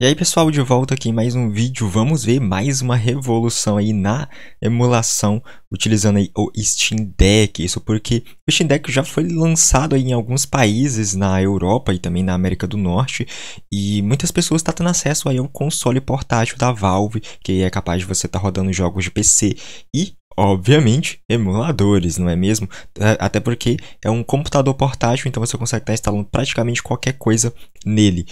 E aí pessoal, de volta aqui em mais um vídeo, vamos ver mais uma revolução aí na emulação utilizando aí o Steam Deck, isso porque o Steam Deck já foi lançado aí em alguns países na Europa e também na América do Norte e muitas pessoas estão tá tendo acesso aí ao console portátil da Valve, que é capaz de você estar tá rodando jogos de PC e obviamente, emuladores, não é mesmo? É, até porque é um computador portátil, então você consegue estar tá instalando praticamente qualquer coisa nele.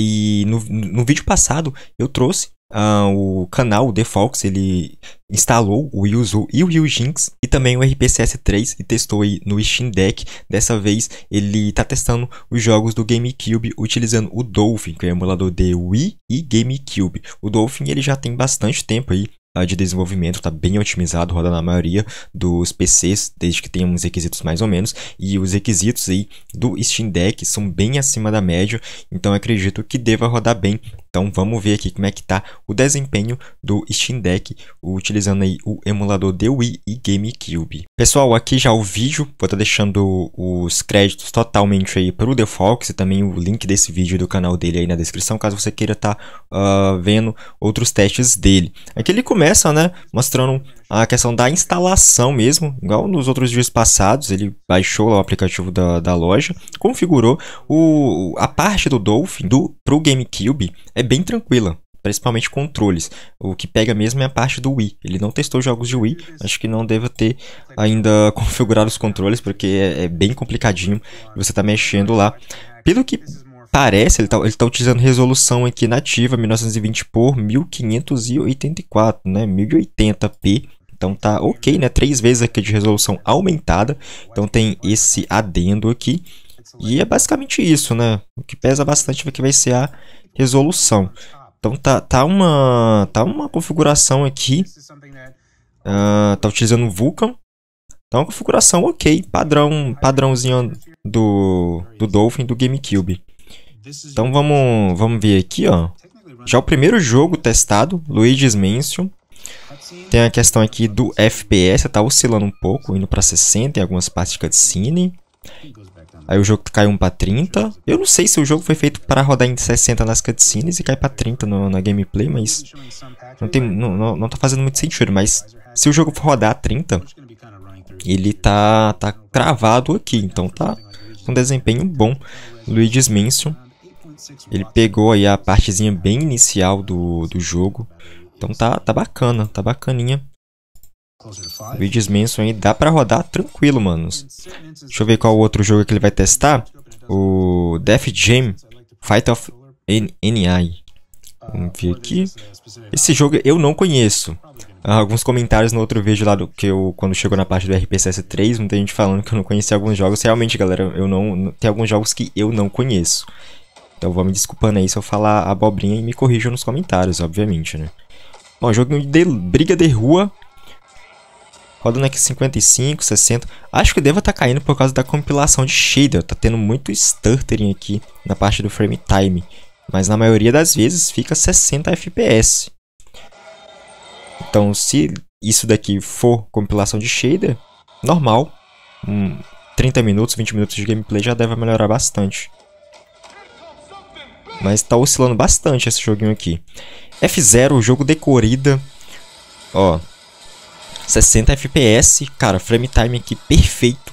E no, no vídeo passado eu trouxe ah, o canal o Fox, ele instalou o Yuzu e o RyuJinx e também o RPCS3 e testou aí no Steam Deck. Dessa vez ele está testando os jogos do GameCube utilizando o Dolphin, que é o emulador de Wii e GameCube. O Dolphin ele já tem bastante tempo aí de desenvolvimento está bem otimizado, roda na maioria dos PCs, desde que tenha uns requisitos mais ou menos, e os requisitos aí do Steam Deck são bem acima da média, então acredito que deva rodar bem então vamos ver aqui como é que tá o desempenho do Steam Deck utilizando aí o emulador The Wii e GameCube. Pessoal, aqui já o vídeo, vou estar tá deixando os créditos totalmente aí para o The e também o link desse vídeo do canal dele aí na descrição, caso você queira estar tá, uh, vendo outros testes dele. Aqui ele começa, né, mostrando a questão da instalação mesmo, igual nos outros dias passados, ele baixou lá o aplicativo da, da loja, configurou o, a parte do Dolphin do, pro GameCube, é bem tranquila principalmente controles. O que pega mesmo é a parte do Wii. Ele não testou jogos de Wii, acho que não deva ter ainda configurado os controles, porque é, é bem complicadinho você está mexendo lá. Pelo que parece, ele está tá utilizando resolução aqui nativa 1920 por 1584, né, 1080p então tá ok, né? Três vezes aqui de resolução aumentada. Então tem esse adendo aqui. E é basicamente isso, né? O que pesa bastante aqui é vai ser a resolução. Então tá, tá, uma, tá uma configuração aqui. Uh, tá utilizando o Vulkan. Tá uma configuração ok, padrão, padrãozinho do, do Dolphin do GameCube. Então vamos, vamos ver aqui, ó. Já o primeiro jogo testado, Luigi's Mansion. Tem a questão aqui do FPS, tá oscilando um pouco, indo para 60 em algumas partes de cutscene. Aí o jogo cai 1 para 30. Eu não sei se o jogo foi feito para rodar em 60 nas cutscenes e cai para 30 no, na gameplay, mas não, tem, não, não, não tá fazendo muito sentido. Mas se o jogo for rodar a 30, ele tá, tá travado aqui, então tá com desempenho bom. Luigi's Mansion, ele pegou aí a partezinha bem inicial do, do jogo, então tá, tá bacana, tá bacaninha. Vídeos Mansion aí, dá pra rodar tranquilo, manos. Deixa eu ver qual outro jogo que ele vai testar. O Death Jam Fight of NI. Vamos ver aqui. Esse jogo eu não conheço. Ah, alguns comentários no outro vídeo lá do que eu, quando chegou na parte do RPCS 3, muita gente falando que eu não conhecia alguns jogos. Realmente, galera, eu não. Tem alguns jogos que eu não conheço. Então vou me desculpando aí se eu falar abobrinha e me corrijam nos comentários, obviamente, né? Ó, é jogo de briga de rua. Rodando aqui 55, 60. Acho que deva estar tá caindo por causa da compilação de shader. Tá tendo muito stuttering aqui na parte do frame time. Mas na maioria das vezes fica 60 FPS. Então se isso daqui for compilação de shader, normal. 30 hum, minutos, 20 minutos de gameplay já deve melhorar bastante. Mas tá oscilando bastante esse joguinho aqui. F0, jogo de corrida. Ó. 60 FPS. Cara, frame time aqui perfeito.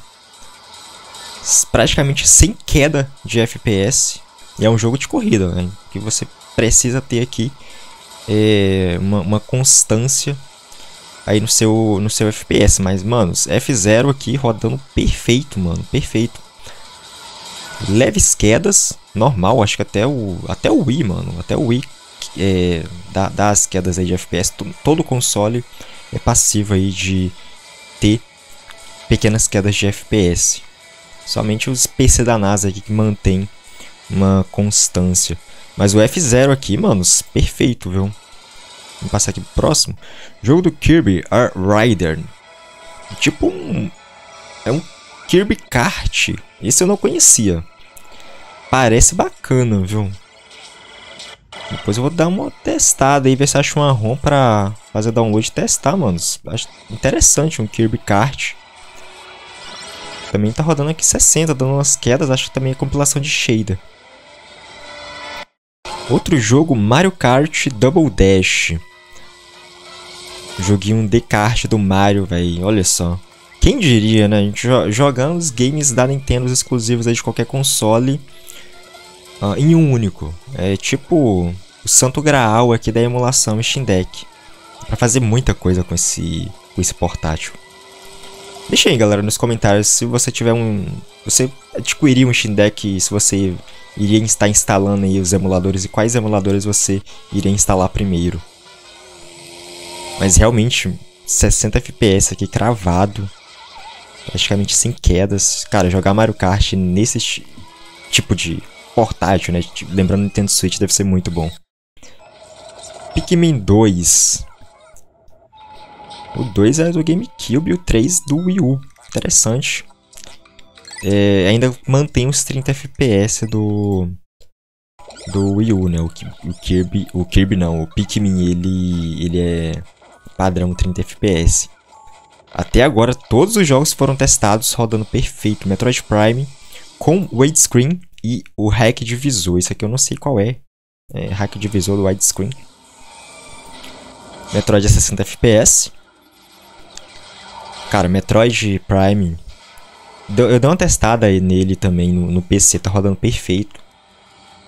Praticamente sem queda de FPS. E é um jogo de corrida, né? Que você precisa ter aqui é, uma, uma constância aí no seu, no seu FPS. Mas, mano, F0 aqui rodando perfeito, mano. Perfeito leves quedas, normal, acho que até o até o Wii, mano, até o Wii é, dá, dá as quedas aí de FPS, todo console é passivo aí de ter pequenas quedas de FPS. Somente os PC da NASA aqui que mantém uma constância. Mas o F0 aqui, mano perfeito, viu? Vamos passar aqui pro próximo. Jogo do Kirby, Rider. Tipo um... É um Kirby Kart. Esse eu não conhecia. Parece bacana, viu? Depois eu vou dar uma testada aí, ver se acho uma ROM pra fazer download e testar, mano. Acho interessante um Kirby Kart. Também tá rodando aqui 60, dando umas quedas, acho que também é compilação de shader. Outro jogo, Mario Kart Double Dash. Joguei um de kart do Mario, velho, olha só. Quem diria, né? A gente jogando os games da Nintendo exclusivos aí de qualquer console uh, em um único. É tipo o santo graal aqui da emulação Steam Deck. Pra fazer muita coisa com esse, com esse portátil. Deixa aí, galera, nos comentários se você tiver um... Você adquiriria um Steam Deck se você iria estar instalando aí os emuladores e quais emuladores você iria instalar primeiro. Mas realmente, 60 FPS aqui cravado, praticamente sem quedas. Cara, jogar Mario Kart nesse tipo de portátil, né? Tipo, lembrando, Nintendo Switch deve ser muito bom. Pikmin 2. O 2 é do GameCube e o 3 do Wii U. Interessante. É, ainda mantém os 30 FPS do do Wii U, né? O, o Kirby, o Kirby não, o Pikmin ele ele é padrão 30 FPS. Até agora todos os jogos foram testados rodando perfeito. Metroid Prime com widescreen e o hack de visor. Isso aqui eu não sei qual é. é hack de visor do widescreen. Metroid a 60 FPS. Cara, Metroid Prime. Eu dei uma testada nele também no, no PC, tá rodando perfeito.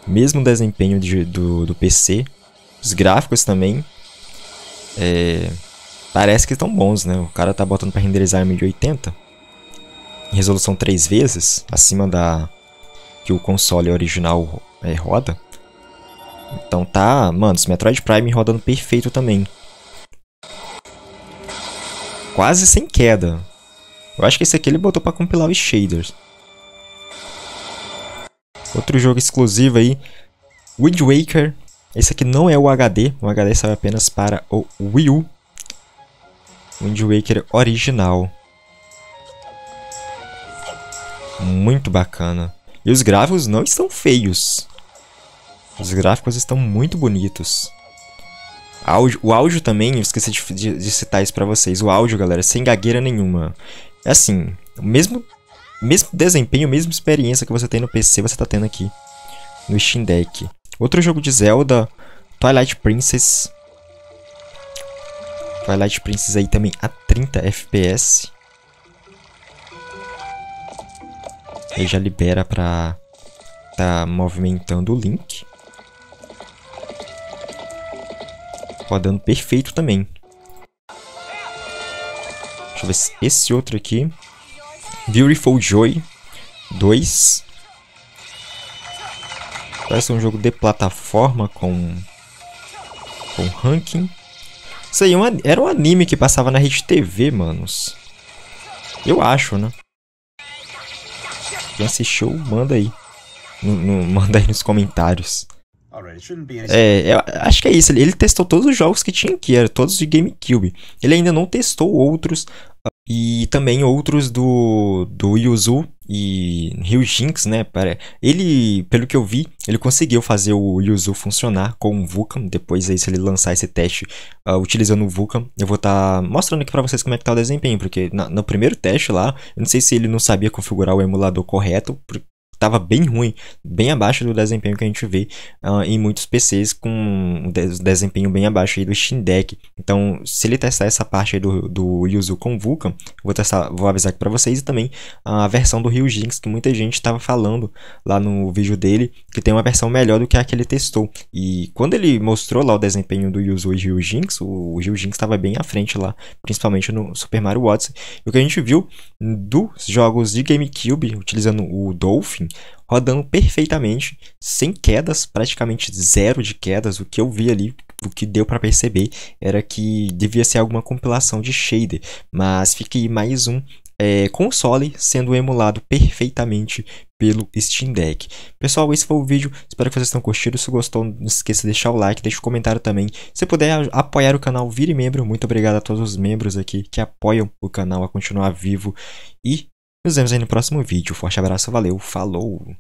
Mesmo desempenho de, do, do PC. Os gráficos também. É, parece que estão bons, né? O cara tá botando pra renderizar em 1080. Em resolução 3 vezes, acima da, que o console original é, roda. Então tá, mano, esse Metroid Prime rodando perfeito também. Quase sem queda. Eu acho que esse aqui ele botou pra compilar os shaders. Outro jogo exclusivo aí, Wind Waker. Esse aqui não é o HD, o HD saiu apenas para o Wii U. Wind Waker original. Muito bacana. E os gráficos não estão feios. Os gráficos estão muito bonitos. o áudio também, eu esqueci de, de, de citar isso pra vocês. O áudio, galera, sem gagueira nenhuma. É assim, o mesmo, mesmo desempenho, a mesma experiência que você tem no PC, você tá tendo aqui no Steam Deck. Outro jogo de Zelda, Twilight Princess. Twilight Princess aí também a 30 FPS. Aí já libera para tá movimentando o Link. Rodando perfeito também. Deixa eu ver se esse outro aqui. Beautiful Joy 2. Parece um jogo de plataforma com, com ranking. Isso aí é era um anime que passava na rede TV, manos. Eu acho, né? Quem assistiu, manda aí. No, no, manda aí nos comentários. É, acho que é isso. Ele testou todos os jogos que tinha aqui, eram todos de GameCube. Ele ainda não testou outros ah, e também outros do, do Yuzu e Ryu Jinx, né? ele, pelo que eu vi, ele conseguiu fazer o Yuzu funcionar com o Vulcan. Depois aí, se ele lançar esse teste uh, utilizando o Vulcan, eu vou estar tá mostrando aqui para vocês como é que tá o desempenho, porque na, no primeiro teste lá, eu não sei se ele não sabia configurar o emulador correto, estava bem ruim, bem abaixo do desempenho que a gente vê uh, em muitos PCs com um desempenho bem abaixo do Steam Deck. Então, se ele testar essa parte do, do Yuzu com Vulkan, vou testar, vou avisar aqui para vocês e também a versão do Rio Jinx que muita gente estava falando lá no vídeo dele, que tem uma versão melhor do que a que ele testou. E quando ele mostrou lá o desempenho do Yuzu e Rio Jinx, o, o Rio Jinx estava bem à frente lá, principalmente no Super Mario Odyssey. E o que a gente viu dos jogos de GameCube utilizando o Dolphin rodando perfeitamente, sem quedas, praticamente zero de quedas. O que eu vi ali, o que deu para perceber, era que devia ser alguma compilação de shader, mas fiquei mais um é, console sendo emulado perfeitamente pelo Steam Deck. Pessoal, esse foi o vídeo. Espero que vocês tenham curtido. Se gostou, não esqueça de deixar o like, deixa o um comentário também. Se puder apoiar o canal, vire membro. Muito obrigado a todos os membros aqui que apoiam o canal a continuar vivo. E nos vemos aí no próximo vídeo. Forte abraço, valeu, falou!